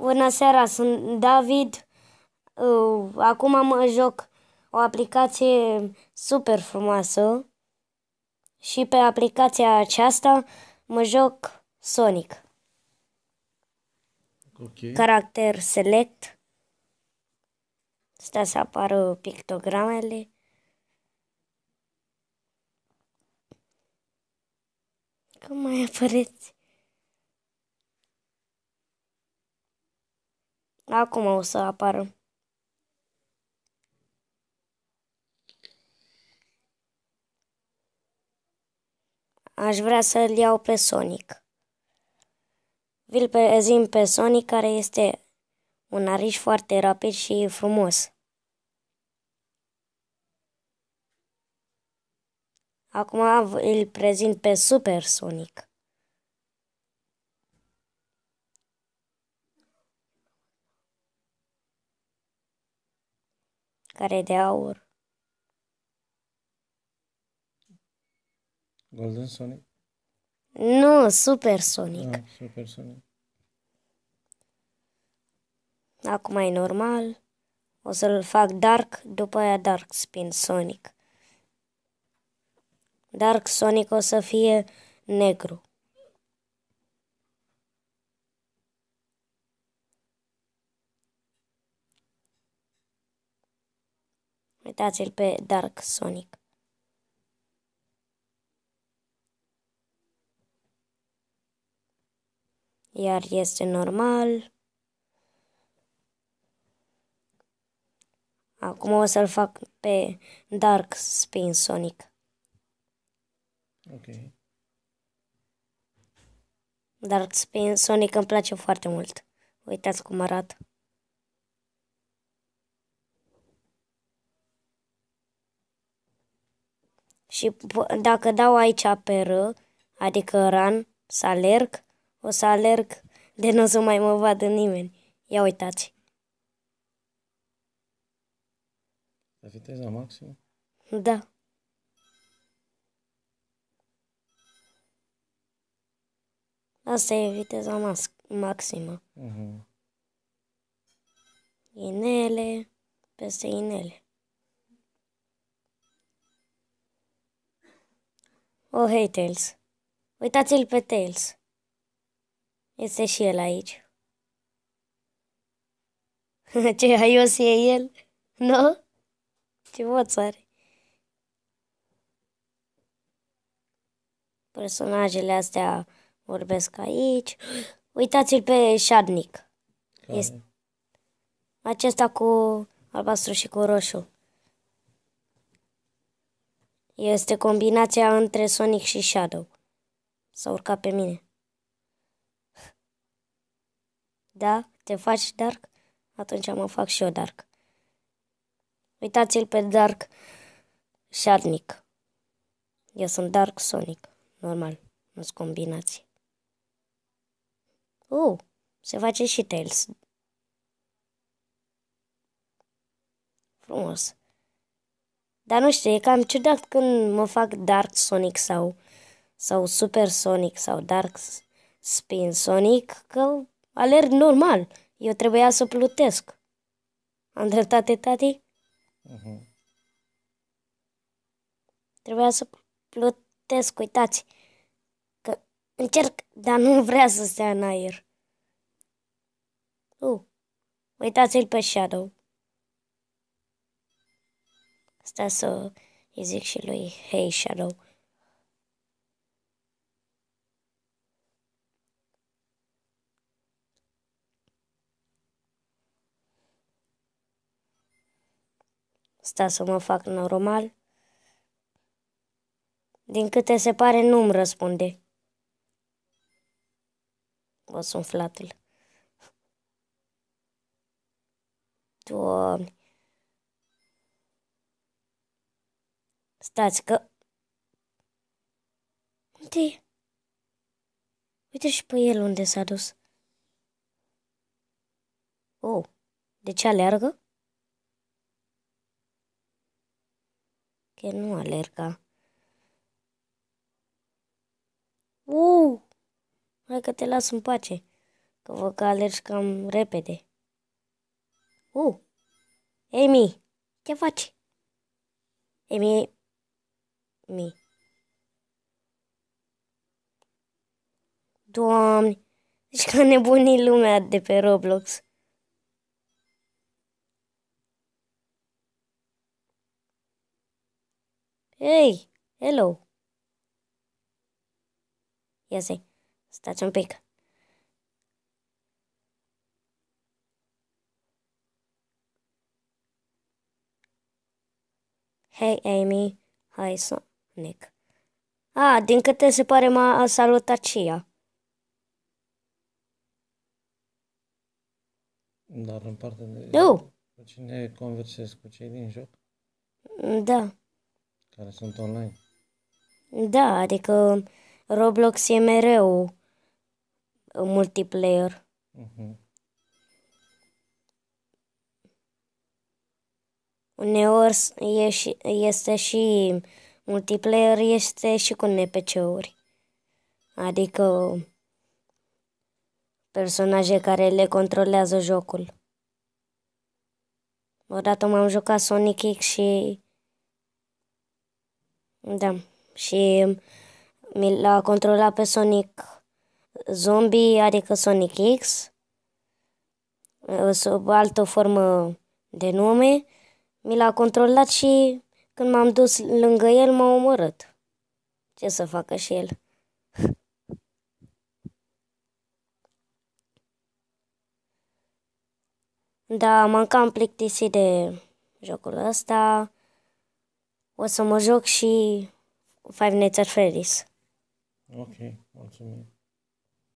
Bună seara, sunt David. Uh, acum mă joc o aplicație super frumoasă și pe aplicația aceasta mă joc Sonic. Okay. Caracter select. Stai să apară pictogramele. Cum mai apăreți? Acum o să apară. Aș vrea să-l iau pe Sonic. Vi-l prezint pe Sonic, care este un ariș foarte rapid și frumos. Acum îl prezint pe Super Sonic. care e de aur. Golden Sonic? Nu, Super Sonic. Ah, Super Sonic. Acum e normal. O să-l fac Dark, după aia Dark Spin Sonic. Dark Sonic o să fie negru. Uitați-l pe Dark Sonic. Iar este normal. Acum o să-l fac pe Dark Spin Sonic. Ok. Dark Spin Sonic îmi place foarte mult. Uitați cum arată. și dacă dau aici pe R, adică ran, să alerg, o să alerg de nu o să mai mă vadă nimeni. Ia uitați. La viteza maximă? Da. Asta e viteza maximă. Uh-huh. Inele, peste inele. Oh, hei, Tails. Uitați-l pe Tails. Este și el aici. Ce haios e el? Nu? Ce voț are? Personajele astea vorbesc aici. Uitați-l pe Șarnic. Este acesta cu albastru și cu roșu. Este combinația între Sonic și Shadow. S-a urcat pe mine. Da? Te faci Dark? Atunci mă fac și eu Dark. Uitați-l pe Dark Sharnik. Eu sunt Dark Sonic. Normal, nu sunt combinații. Uh, se face și Tails. Frumos. Dar nu știu, e cam ciudat când mă fac Dark Sonic sau, sau Super Sonic sau Dark Spin Sonic, că alerg normal. Eu trebuia să plutesc. Am dreptate, tati? Uh-huh. Trebuia să plutesc, uitați. Că încerc, dar nu vrea să stea în aer. Uh, uitați-l pe Shadow. Asta să îi zic și lui Hey Shadow. Asta să mă fac normal. Din câte se pare, nu-mi răspunde. Vă sunt flatul. Doamne. Stați că... Unde e? Uite și pe el unde s-a dus. Oh, de ce alergă Că nu alerga. Uh! Hai că te las în pace, că văd că alergi cam repede. Uh! Amy, ce faci? Amy, mi, Doamne, deci ca nebunii lumea de pe Roblox. Hei, hello! Ia zi, stați un pic. Hey Amy, hi son. Nick. A, din câte se pare m-a salutat și ea. Dar în parte de... Eu? Cu cine conversezi? Cu cei din joc? Da. Care sunt online? Da, adică Roblox e mereu multiplayer. Uh-huh. Uneori e și, este și multiplayer este și cu NPC-uri. Adică personaje care le controlează jocul. Odată m-am jucat Sonic X și... Da, și mi l-a controlat pe Sonic Zombie, adică Sonic X, sub altă formă de nume, mi l-a controlat și când m-am dus lângă el, m-a omorât. Ce să facă și el? Da, m-am cam plictisit de jocul ăsta. O să mă joc și Five Nights at Freddy's. Ok, mulțumim.